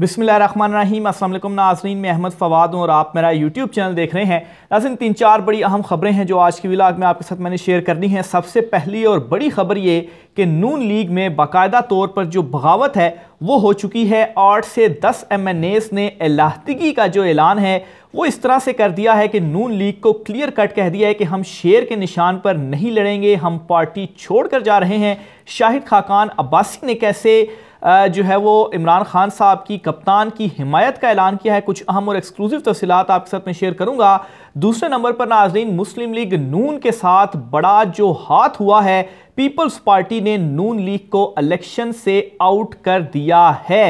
बिसमीम असल नाजरीन मैं अहमद फवाद हूँ और आप मेरा यूट्यूब चैनल देख रहे हैं नाजन तीन चार बड़ी अहम खबरें हैं जो आज की विलाग में आपके साथ मैंने शेयर करनी है सबसे पहली और बड़ी खबर ये कि नून लीग में बाकायदा तौर पर जो बगावत है वो हो चुकी है आठ से दस एम एन एस ने अलाहदगी का जो ऐलान है वो इस तरह से कर दिया है कि नून लीग को क्लियर कट कह दिया है कि हम शेर के निशान पर नहीं लड़ेंगे हम पार्टी छोड़ कर जा रहे हैं शाहिद खाकान अब्बासी ने कैसे जो है वो इमरान खान साहब की कप्तान की हिमायत का ऐलान किया है कुछ अहम और एक्सक्लूसिव तफसीत आपके साथ में शेयर करूँगा दूसरे नंबर पर नाजरीन मुस्लिम लीग नून के साथ बड़ा जो हाथ हुआ है पीपल्स पार्टी ने नून लीग को इलेक्शन से आउट कर दिया है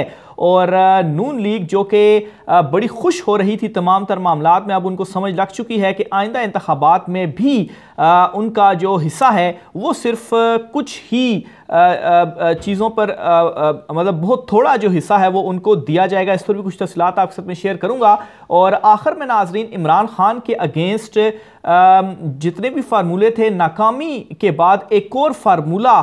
और नून लीग जो कि बड़ी खुश हो रही थी तमाम तर मामला में अब उनको समझ लग चुकी है कि आइंदा इंतबात में भी उनका जो हिस्सा है वो सिर्फ कुछ ही चीज़ों पर मतलब बहुत थोड़ा जो हिस्सा है वो उनको दिया जाएगा इस पर भी कुछ तफसलत आपके साथ में शेयर करूँगा और आखिर में नाजरीन इमरान खान के अगेंस्ट जितने भी फार्मूले थे नाकामी के बाद एक और फार्मूला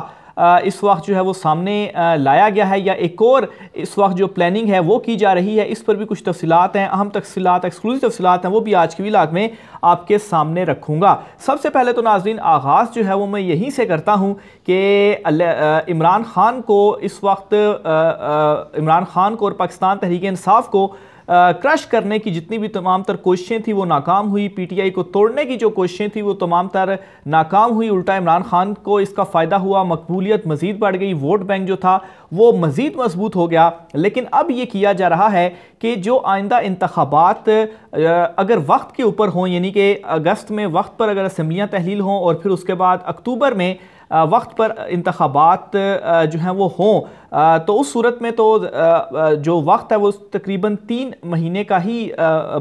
इस वक्त जो है वो सामने लाया गया है या एक और इस वक्त जो प्लानिंग है वो की जा रही है इस पर भी कुछ तफसीत हैं अहम तफसीत एक्सक्लूसिव तफसीत हैं वो भी आज की विलाग में आपके सामने रखूँगा सबसे पहले तो नाजरीन आगाज़ जो है वो मैं यहीं से करता हूँ कि इमरान खान को इस वक्त इमरान खान को और पाकिस्तान तहरीक इंसाफ को क्रश करने की जितनी भी तमाम तर कोशिशें थी वो नाकाम हुई पीटीआई को तोड़ने की जो कोशिशें थी वो तमाम तर नाकाम हुई उल्टा इमरान खान को इसका फ़ायदा हुआ मकबूलियत मज़ीद बढ़ गई वोट बैंक जो था वो मज़ीद मजबूत हो गया लेकिन अब ये किया जा रहा है कि जो आइंदा इंतबात अगर वक्त के ऊपर हों यानी कि अगस्त में वक्त पर अगर असम्बलियाँ तहलील हों और फिर उसके बाद अक्टूबर में वक्त पर इंतबात जो हैं वो हों तो उस सूरत में तो जो वक्त है वो तकरीबन तीन महीने का ही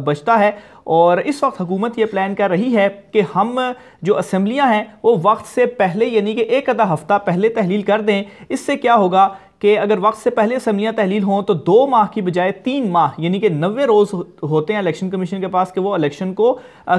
बचता है और इस वक्त हुकूमत ये प्लान कर रही है कि हम जो असम्बलियाँ हैं वो वक्त से पहले यानी कि एक आधा हफ़्ता पहले तहलील कर दें इससे क्या होगा कि अगर वक्त से पहले असम्बलियाँ तहलील हों तो दो माह की बजाय तीन माह यानी कि नबे रोज़ होते हैं इलेक्शन कमीशन के पास कि वो इलेक्शन को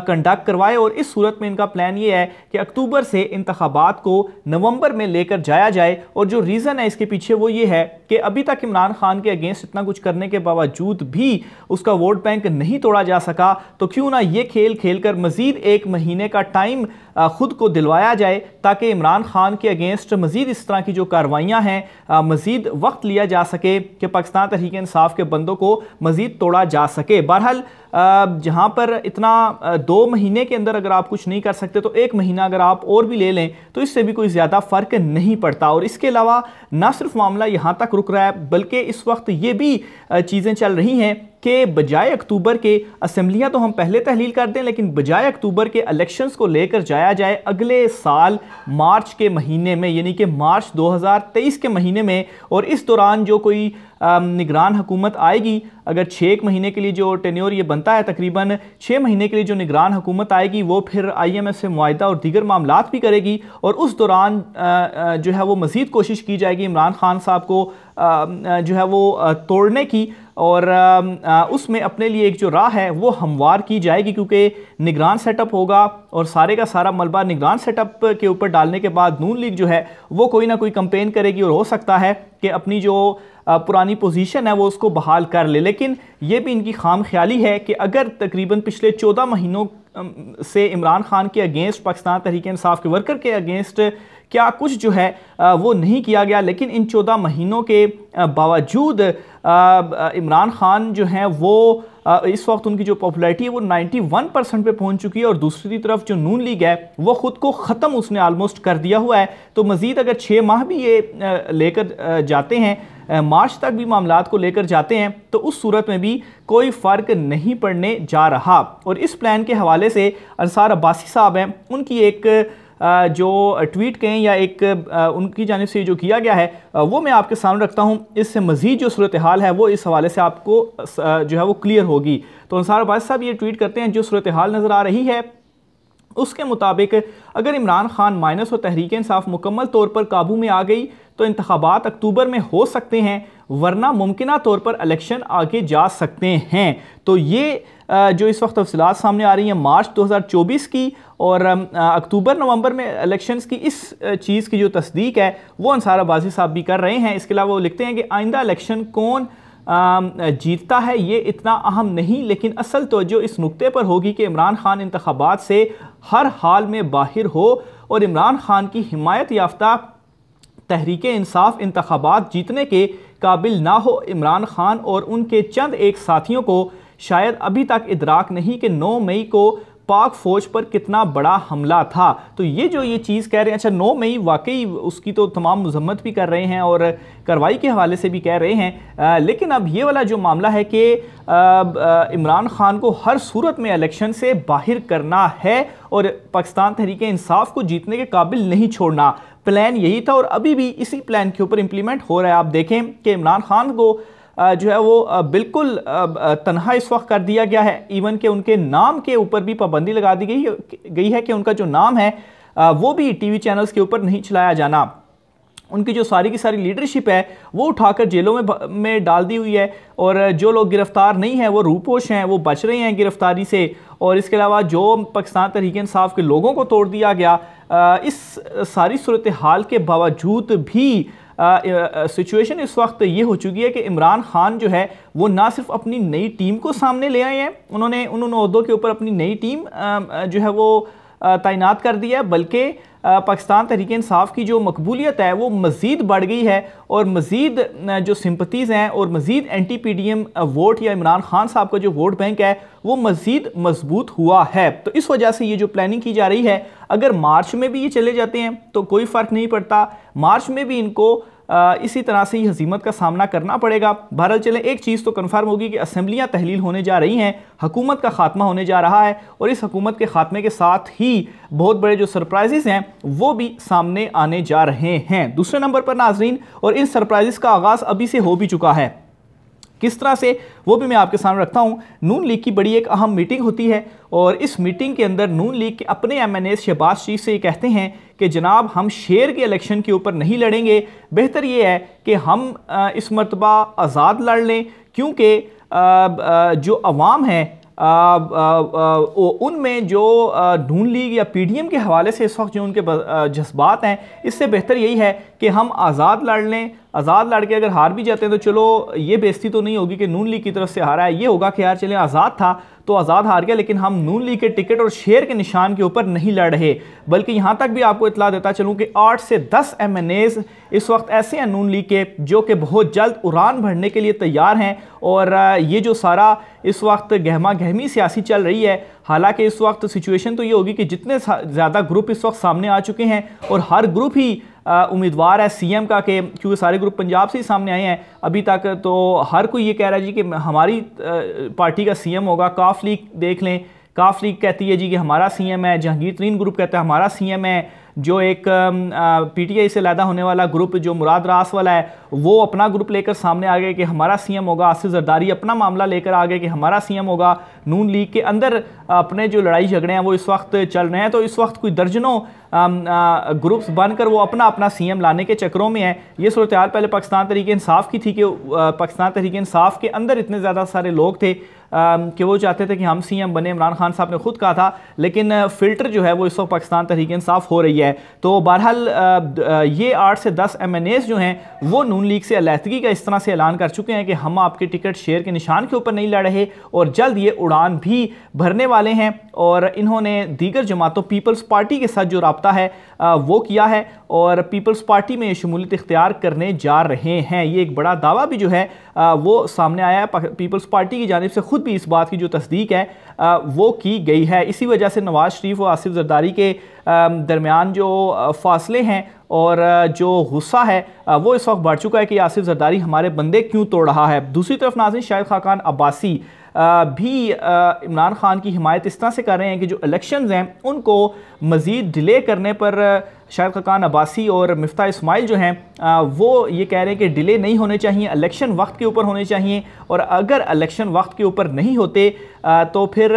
कंडक्ट करवाए और इस सूरत में इनका प्लान ये है कि अक्टूबर से इंतबात को नवंबर में लेकर जाया जाए और जो रीज़न है इसके पीछे वो ये है कि अभी तक इमरान खान के अगेंस्ट इतना कुछ करने के बावजूद भी उसका वोट बैंक नहीं तोड़ा जा सका तो क्यों ना ये खेल खेल कर मज़ीद एक महीने का टाइम ख़ुद को दिलवाया जाए ताकि इमरान खान के अगेंस्ट मज़ीद इस तरह की जो कार्रवाइयाँ हैं मज़ीद वक्त लिया जा सके कि पाकिस्तान तहरीक इंसाफ के बंदों को मज़ीद तोड़ा जा सके बहरहाल जहाँ पर इतना दो महीने के अंदर अगर आप कुछ नहीं कर सकते तो एक महीना अगर आप और भी ले लें तो इससे भी कोई ज़्यादा फ़र्क नहीं पड़ता और इसके अलावा ना सिर्फ मामला यहाँ तक रुक रहा है बल्कि इस वक्त ये भी चीज़ें चल रही हैं कि बजाय अक्टूबर के असम्बलियाँ तो हम पहले तहलील कर दें लेकिन बजाय अक्टूबर के अलेक्शन को लेकर जाया जाए अगले साल मार्च के महीने में यानी कि मार्च 2023 के महीने में और इस दौरान जो कोई निगरान हुकूमत आएगी अगर छः एक महीने के लिए जो टेन्योर ये बनता है तकरीबन छः महीने के लिए जो निगरान हुकूमत आएगी वो फिर आईएमएफ से माहा और दीगर मामला भी करेगी और उस दौरान जो है वो मज़ीद कोशिश की जाएगी इमरान खान साहब को जो है वो तोड़ने की और उसमें अपने लिए एक जो राह है वो हमवार की जाएगी क्योंकि निगरान सेटअप होगा और सारे का सारा मलबा निगरान सेटअप के ऊपर डालने के बाद नून लीग जो है वो कोई ना कोई कंपेन करेगी और हो सकता है कि अपनी जो पुरानी पोजीशन है वो उसको बहाल कर ले लेकिन ये भी इनकी खाम ख्याली है कि अगर तकरीबन पिछले चौदह महीनों से इमरान खान के अगेंस्ट पाकिस्तान तहरीक इंसाफ के वर्कर के अगेंस्ट क्या कुछ जो है वो नहीं किया गया लेकिन इन चौदह महीनों के बावजूद इमरान खान जो हैं वो इस वक्त उनकी जो पॉपुलैरिटी है वो 91 परसेंट पर पहुँच चुकी है और दूसरी तरफ जो नून लीग है वो ख़ुद को ख़त्म उसने आलमोस्ट कर दिया हुआ है तो मज़ीद अगर छः माह भी ये लेकर जाते हैं मार्च तक भी मामला को लेकर जाते हैं तो उस सूरत में भी कोई फ़र्क नहीं पड़ने जा रहा और इस प्लान के हवाले से अंसार अब्बासी साहब हैं उनकी एक जो ट्वीट कहें या एक उनकी जानब से जो किया गया है वो मैं आपके सामने रखता हूँ इससे मज़ीद जो सूरत हाल है वो इस हवाले से आपको जो है वो क्लियर होगी तो अनसार अब्बास साहब ये ट्वीट करते हैं जो सूरत हाल नज़र आ रही है उसके मुताबिक अगर इमरान खान माइनस और तहरीक इंसाफ मुकम्मल तौर पर काबू में आ गई तो इंतबात अक्टूबर में हो सकते हैं वरना मुमकिन तौर पर इलेक्शन आगे जा सकते हैं तो ये जो इस वक्त तफसलत सामने आ रही हैं मार्च 2024 की और अक्टूबर नवंबर में इलेक्शंस की इस चीज़ की जो तस्दीक है वो अनसार अबाजी साहब भी कर रहे हैं इसके अलावा वो लिखते हैं कि आइंदा इलेक्शन कौन जीतता है ये इतना अहम नहीं लेकिन असल तोजो इस नुकते पर होगी कि इमरान खान इंतबात से हर हाल में बाहर हो और इमरान खान की हिमायत याफ्ता तहरीक इंसाफ इंतबात जीतने के काबिल ना हो इमरान खान और उनके चंद एक साथियों को शायद अभी तक इदराक नहीं कि 9 मई को पाक फ़ौज पर कितना बड़ा हमला था तो ये जो ये चीज़ कह रहे हैं अच्छा नौ मई वाकई उसकी तो तमाम मजम्मत भी कर रहे हैं और कार्रवाई के हवाले से भी कह रहे हैं आ, लेकिन अब ये वाला जो मामला है कि इमरान खान को हर सूरत में इलेक्शन से बाहर करना है और पाकिस्तान तहरीक इंसाफ को जीतने के काबिल नहीं छोड़ना प्लान यही था और अभी भी इसी प्लान के ऊपर इम्प्लीमेंट हो रहा है आप देखें कि इमरान खान को जो है वो बिल्कुल तनहा इस वक्त कर दिया गया है इवन के उनके नाम के ऊपर भी पाबंदी लगा दी गई गई है कि उनका जो नाम है वो भी टीवी चैनल्स के ऊपर नहीं चलाया जाना उनकी जो सारी की सारी लीडरशिप है वो उठाकर जेलों में में डाल दी हुई है और जो लोग गिरफ़्तार नहीं हैं वो रूपोश हैं वो बच रहे हैं गिरफ़्तारी से और इसके अलावा जो पाकिस्तान तहरीक इंसाफ के लोगों को तोड़ दिया गया इस सारी सूरत हाल के बावजूद भी सिचुएशन इस वक्त ये हो चुकी है कि इमरान खान जो है वो ना सिर्फ अपनी नई टीम को सामने ले आए हैं उन्होंने उन्होंने उहदों के ऊपर अपनी नई टीम आ, जो है वो तैनात कर दिया है बल्कि पाकिस्तान तहरीक इंसाफ की जो मकबूलियत है वो मज़ीद बढ़ गई है और मज़ीद जो सिम्पतीज़ हैं और मज़ीद T P D M vote या इमरान खान साहब का जो वोट बैंक है वो मज़ीद मजबूत हुआ है तो इस वजह से ये जो प्लानिंग की जा रही है अगर मार्च में भी ये चले जाते हैं तो कोई फ़र्क नहीं पड़ता मार्च में भी इनको इसी तरह से ही हजीमत का सामना करना पड़ेगा बहरहाल चलें एक चीज़ तो कन्फर्म होगी कि असम्बलियाँ तहलील होने जा रही हैं हकूमत का खात्मा होने जा रहा है और इस हकूमत के खात्मे के साथ ही बहुत बड़े जो सरप्राइजेज़ हैं वो भी सामने आने जा रहे हैं दूसरे नंबर पर नाजरीन और इन सरप्राइजेस का आगाज़ अभी से हो भी चुका है किस तरह से वो भी मैं आपके सामने रखता हूँ नून लीग की बड़ी एक अहम मीटिंग होती है और इस मीटिंग के अंदर नून लीग के अपने एम एन शहबाज शरीफ से ये कहते हैं कि जनाब हम शेर के इलेक्शन के ऊपर नहीं लड़ेंगे बेहतर ये है कि हम इस मरतबा आज़ाद लड़ लें क्योंकि जो अवाम है उनमें जो ढूंढ लीग या पी डी एम के हवाले से इस वक्त जो उनके जज्बात हैं इससे बेहतर यही है कि हम आज़ाद लड़ लें आज़ाद लड़ के अगर हार भी जाते हैं तो चलो ये बेस्ती तो नहीं होगी कि नून लीग की तरफ से हारा है ये होगा कि यार चलें आज़ाद था तो आज़ाद हार गया लेकिन हम नून लीग के टिकट और शेयर के निशान के ऊपर नहीं लड़ रहे बल्कि यहाँ तक भी आपको इतला देता चलूँ कि आठ से दस एम इस वक्त ऐसे हैं नून लीग के जो कि बहुत जल्द उड़ान भरने के लिए तैयार हैं और ये जो सारा इस वक्त गहमा गहमी सियासी चल रही है हालांकि इस वक्त सिचुएशन तो ये होगी कि जितने ज़्यादा ग्रुप इस वक्त सामने आ चुके हैं और हर ग्रुप ही उम्मीदवार है सीएम का के क्योंकि सारे ग्रुप पंजाब से ही सामने आए हैं अभी तक तो हर कोई ये कह रहा है जी कि हमारी पार्टी का सीएम होगा काफ लीग देख लें काफ लीग कहती है जी कि हमारा सीएम है जहांगीर तरीन ग्रुप कहता है हमारा सीएम है जो एक पीटीआई से लैदा होने वाला ग्रुप जो मुराद रास वाला है वो अपना ग्रुप लेकर सामने आ गए कि हमारा सीएम होगा आसिफ जरदारी अपना मामला लेकर आ गए कि हमारा सीएम होगा नून लीग के अंदर अपने जो लड़ाई झगड़े हैं वो इस वक्त चल रहे हैं तो इस वक्त कोई दर्जनों ग्रुप्स बनकर वो अपना अपना सीएम लाने के चक्करों में है ये सूरत पहले पाकिस्तान तरीके इंसाफ की थी कि पाकिस्तान तरीके इंसाफ के अंदर इतने ज़्यादा सारे लोग थे कि वो चाहते थे कि हम सीएम बने इमरान खान साहब ने खुद कहा था लेकिन फ़िल्टर जो है वो इस वक्त पाकिस्तान तहरीक इंसाफ हो रही है तो बहरहाल ये आठ से दस एम जो हैं वो नून लीग से अलीहदगी का इस तरह से ऐलान कर चुके हैं कि हम आपके टिकट शेयर के निशान के ऊपर नहीं लड़ रहे और जल्द ये उड़ा फरमान भी भरने वाले हैं और इन्होंने दीगर जमातों पीपल्स पार्टी के साथ जो रबता है वो किया है और पीपल्स पार्टी में शमूलियत इख्तियार करने जा रहे हैं ये एक बड़ा दावा भी जो है वो सामने आया है पीपल्स पार्टी की जानब से ख़ुद भी इस बात की जो तस्दीक है वो की गई है इसी वजह से नवाज़ शरीफ और आसिफ जरदारी के दरमियान जो फासले हैं और जो गुस्सा है वो इस वक्त बढ़ चुका है कि आसिफ जरदारी हमारे बंदे क्यों तोड़ रहा है दूसरी तरफ नाजिन शाहिद खाकान अब्बासी भी इमरान खान की हिमायत इस तरह से कर रहे हैं कि जो इलेक्शन हैं उनको मज़ीद डिले करने पर शायद खकान अब्बासी और मफ्ता इसमाइल जो हैं वो ये कह रहे हैं कि डिले नहीं होने चाहिए इलेक्शन वक्त के ऊपर होने चाहिए और अगर इलेक्शन वक्त के ऊपर नहीं होते तो फिर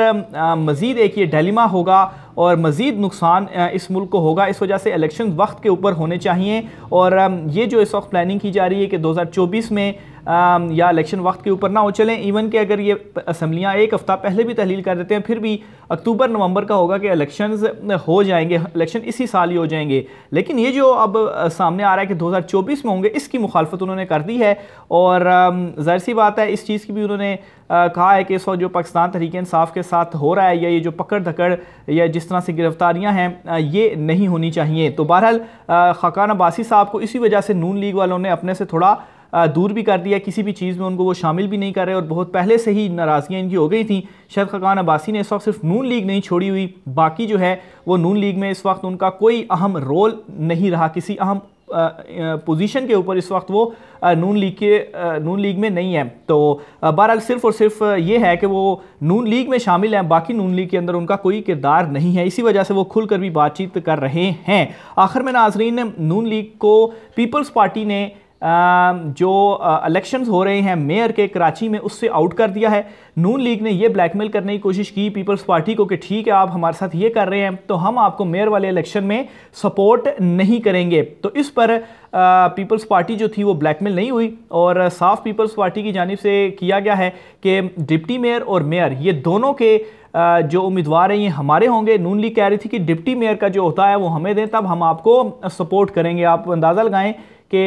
मज़ीद एक ये डलिमा होगा और मज़ीद नुकसान इस मुल्क को होगा इस वजह से इलेक्शन वक्त के ऊपर होने चाहिए और ये जो इस वक्त प्लानिंग की जा रही है कि 2024 में या इलेक्शन वक्त के ऊपर ना हो चलें इवन कि अगर ये असम्बलियाँ एक हफ़्ता पहले भी तहलील कर देते हैं फिर भी अक्टूबर नवंबर का होगा कि इलेक्शन हो जाएंगे इलेक्शन इसी साल ही हो जाएंगे लेकिन ये जो अब सामने आ रहा है कि दो 2024 में होंगे इसकी मुखालफत उन्होंने कर दी है और ज़ाहिर सी बात है इस चीज़ की भी उन्होंने कहा है कि इस वक्त जो पाकिस्तान तरीके इंसाफ के साथ हो रहा है या ये जो पकड़ धकड़ या जिस तरह से गिरफ्तारियां हैं ये नहीं होनी चाहिए तो बहरहाल खकान अब्बासी साहब को इसी वजह से नून लीग वालों ने अपने से थोड़ा दूर भी कर दिया किसी भी चीज़ में उनको वो शामिल भी नहीं कर रहे और बहुत पहले से ही नाराज़गियाँ इनकी हो गई थी शायद खकान अब्बासी ने इस वक्त सिर्फ नून लीग नहीं छोड़ी हुई बाकी जो है वो नून लीग में इस वक्त उनका कोई अहम रोल नहीं रहा किसी अहम पोजीशन के ऊपर इस वक्त वो नून लीग के नून लीग में नहीं है तो बहरहाल सिर्फ और सिर्फ ये है कि वो नून लीग में शामिल हैं बाकी नून लीग के अंदर उनका कोई किरदार नहीं है इसी वजह से वो खुलकर भी बातचीत कर रहे हैं आखिर में नाजरीन नून लीग को पीपल्स पार्टी ने जो इलेक्शंस हो रहे हैं मेयर के कराची में उससे आउट कर दिया है नून लीग ने यह ब्लैकमेल करने की कोशिश की पीपल्स पार्टी को कि ठीक है आप हमारे साथ ये कर रहे हैं तो हम आपको मेयर वाले इलेक्शन में सपोर्ट नहीं करेंगे तो इस पर पीपल्स पार्टी जो थी वो ब्लैकमेल नहीं हुई और साफ पीपल्स पार्टी की जानब से किया गया है कि डिप्टी मेयर और मेयर ये दोनों के जो उम्मीदवार हैं ये हमारे होंगे नून लीग कह रही थी कि डिप्टी मेयर का जो होता है वो हमें दें तब हम आपको सपोर्ट करेंगे आप अंदाज़ा लगाएं कि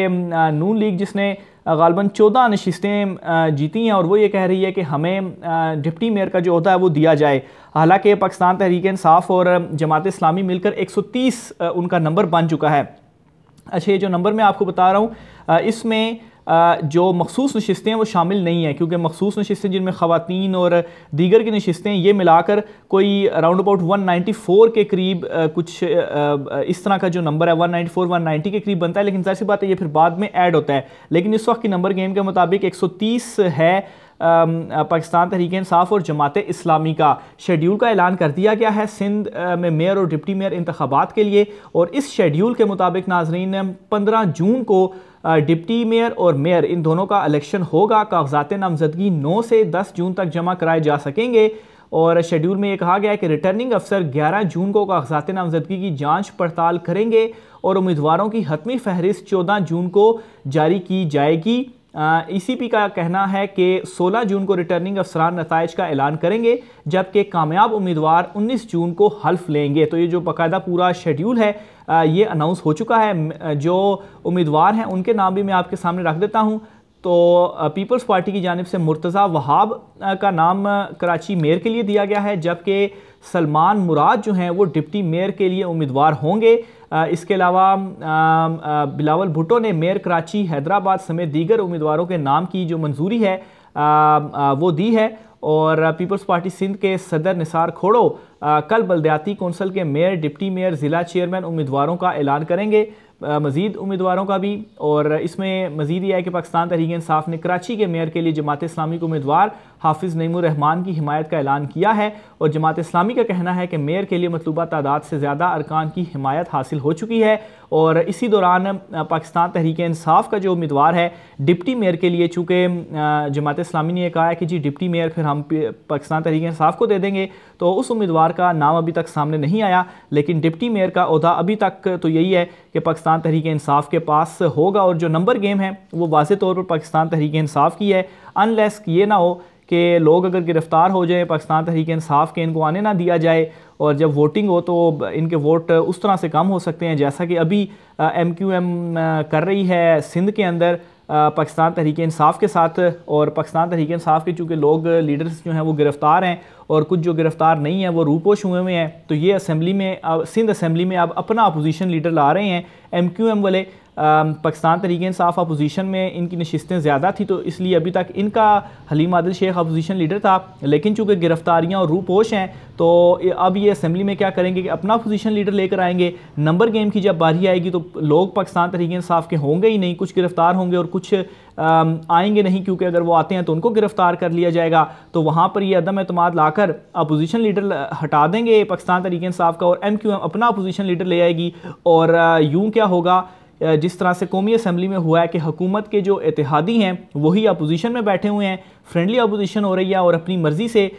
नून लीग जिसने गालबन चौदह नशस्तें जीती हैं और वो ये कह रही है कि हमें डिप्टी मेयर का जो होता है वो दिया जाए हालांकि पाकिस्तान तहरीक इंसाफ और जमात इस्लामी मिलकर 130 उनका नंबर बन चुका है अच्छा ये जो नंबर मैं आपको बता रहा हूँ इसमें जो मखसूस नशस्तें हैं वो शामिल नहीं हैं क्योंकि मखसूस नशस्तें जिनमें ख़वान और दीगर की नशस्तें ये मिलाकर कोई राउंड अबाउट 194 के करीब कुछ इस तरह का जो नंबर है 194 190 के करीब बनता है लेकिन जाहिर सी बात है ये फिर बाद में ऐड होता है लेकिन इस वक्त की नंबर गेम के मुताबिक 130 है पाकिस्तान तहरीक इंसाफ और जमात इस्लामी का शेड्यूल का ऐलान कर दिया गया है सिंध में मेयर और डिप्टी मेयर इंतबात के लिए और इस शेड्यूल के मुताबिक नाजरीन पंद्रह जून को डिप्टी मेयर और मेयर इन दोनों का इलेक्शन होगा कागजात नामजदगी नौ से दस जून तक जमा कराए जा सकेंगे और शेड्यूल में ये कहा गया है कि रिटर्निंग अफसर 11 जून को कागजात नामजदगी की जांच पड़ताल करेंगे और उम्मीदवारों की हतमी फहरिस्त 14 जून को जारी की जाएगी ईसीपी का कहना है कि 16 जून को रिटर्निंग अफसरान नतज का ऐलान करेंगे जबकि कामयाब उम्मीदवार 19 जून को हल्फ लेंगे तो ये जो बाकायदा पूरा शेड्यूल है आ, ये अनाउंस हो चुका है जो उम्मीदवार हैं उनके नाम भी मैं आपके सामने रख देता हूँ तो पीपल्स पार्टी की जानब से मुर्तज़ा वहाब का नाम कराची मेयर के लिए दिया गया है जबकि सलमान मुराद जो हैं वो डिप्टी मेयर के लिए उम्मीदवार होंगे इसके अलावा बिलावल भुटो ने मेयर कराची हैदराबाद समेत दीगर उम्मीदवारों के नाम की जो मंजूरी है वो दी है और पीपल्स पार्टी सिंध के सदर निसार खोड़ो कल बलदयाती कौंसल के मेयर डिप्टी मेयर ज़िला चेयरमैन उम्मीदवारों का ऐलान करेंगे मज़ीद उम्मीदवारों का भी और इसमें मज़ीद यह है कि पाकिस्तान तहरीक इंसाफ ने कराची के मेयर के लिए जमात इस्लामी उम्मीदवार हाफिज़ नईमुर रहमान की हमायत का ऐलान किया है और जमात इस्लामी का कहना है कि मेयर के लिए मतलूबा तादाद से ज़्यादा अरकान की हमायत हासिल हो चुकी है और इसी दौरान पाकिस्तान तहरीक इंसाफ का जो उम्मीदवार है डिप्टी मेयर के लिए चूँकि जमात इस्लामी ने कहा है कि जी डिप्टी मेयर फिर हम पाकिस्तान तहरीक इंसाफ को दे देंगे तो उस उम्मीदवार का नाम अभी तक सामने नहीं आया लेकिन डिप्टी मेयर का अहदा अभी तक तो यही है कि पाकिस्तान तहरीक इंसाफ के पास होगा और जो नंबर गेम है वो वाज तौर पर पाकिस्तान तहरीक इंसाफ की है अनलेस ये ना हो कि लोग अगर गिरफ़्तार हो जाए पाकिस्तान तहरीक इंसाफ के इनको आने ना दिया जाए और जब वोटिंग हो तो इनके वोट उस तरह से कम हो सकते हैं जैसा कि अभी एम क्यू एम कर रही है सिंध के अंदर पाकिस्तान तहरीक इंसाफ के साथ और पाकिस्तान तहरीक इंसाफ के चूँकि लोग लीडर्स जो हैं वो गिरफ़्तार हैं और कुछ जो गिरफ़्तार नहीं हैं वो रूपोश हुए हुए हैं तो ये असम्बली में अब सिंध असम्बली में अब अपना अपोजिशन लीडर ला रहे हैं एम क्यू एम वाले पाकिस्तान तरीक साफ अपोजिशन में इनकी नशस्तें ज़्यादा थी तो इसलिए अभी तक इनका हलीम आदिल शेख अपोजिशन लीडर था लेकिन चूँकि गिरफ्तारियाँ और रूपोश हैं तो अब ये असम्बली में क्या करेंगे कि अपना अपोजिशन लीडर लेकर आएंगे नंबर गेम की जब बारी आएगी तो लोग पाकिस्तान तहरीक साफ के होंगे ही नहीं कुछ गिरफ़्तार होंगे और कुछ आएंगे नहीं क्योंकि अगर वो आते हैं तो उनको गिरफ़्तार कर लिया जाएगा तो वहाँ पर ये अदम अतमाद लाकर अपोजिशन लीडर हटा देंगे पाकिस्तान तरीके इंसाफ का और एम क्यू एम अपना अपोजिशन लीडर ले आएगी और यूँ क्या होगा जिस तरह से कौमी असम्बली में हुआ है कि हुकूमत के जो इतिहादी हैं वही अपोजिशन में बैठे हुए हैं फ्रेंडली अपोजिशन हो रही है और अपनी मर्ज़ी से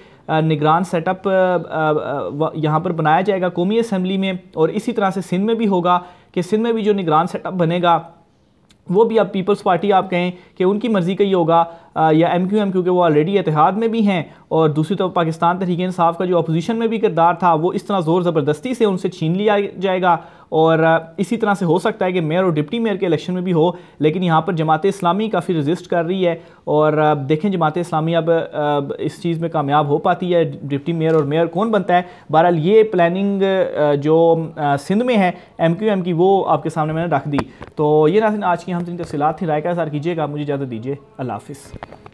निगरान सेटअप यहाँ पर बनाया जाएगा कौमी असम्बली में और इसी तरह से सिंध में भी होगा कि सिंध में भी जो निगरान सेटअप बनेगा वो भी अब पीपल्स पार्टी आप कहें कि उनकी मर्ज़ी का ही होगा या एम क्यू एम क्योंकि वो ऑलरेडी इतिहाद में भी हैं और दूसरी तरफ तो पाकिस्तान तरीके इंसाफ का जो अपोजिशन में भी किरदार था वो इस तरह ज़ोर ज़बरदस्ती से उनसे छीन लिया जाएगा और इसी तरह से हो सकता है कि मेयर और डिप्टी मेयर के इलेक्शन में भी हो लेकिन यहाँ पर जमात इस्लामी काफ़ी रजिस्ट कर रही है और देखें जमात इस्लामी अब इस चीज़ में कामयाब हो पाती है डिप्टी मेयर और मेयर कौन बनता है बहरहाल ये प्लानिंग जो सिंध में है एम क्यू एम की वो आपके सामने मैंने रख दी तो ये ना आज की हम तीन तफसीत थी राय का सार कीजिएगा मुझे इजाज़त दीजिए अल्लाह हाफिज़